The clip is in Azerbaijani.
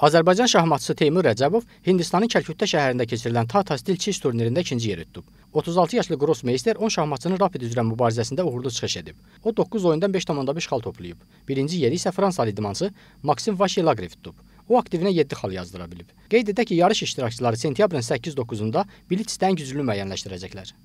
Azərbaycan şahmatçısı Teymur Rəcəbov Hindistanın Kəlküttə şəhərində keçirilən Tata Steel Chess turnirində ikinci yer tutub. 36 yaşlı Grossmeister 10 şahmatçının rapid üzrə mübarizəsində uğurlu çıxış edib. O 9 oyundan 5,5 xal toplayıb. Birinci yeri isə Fransalı idmançı Maxim Vaşelagrev tutub. O aktivinə 7 xal yazdıra bilib. Qeyd edək ki, yarış iştirakçıları sentyabrın 8-9-da Blitzdən güclü müəyyənləşdirəcəklər.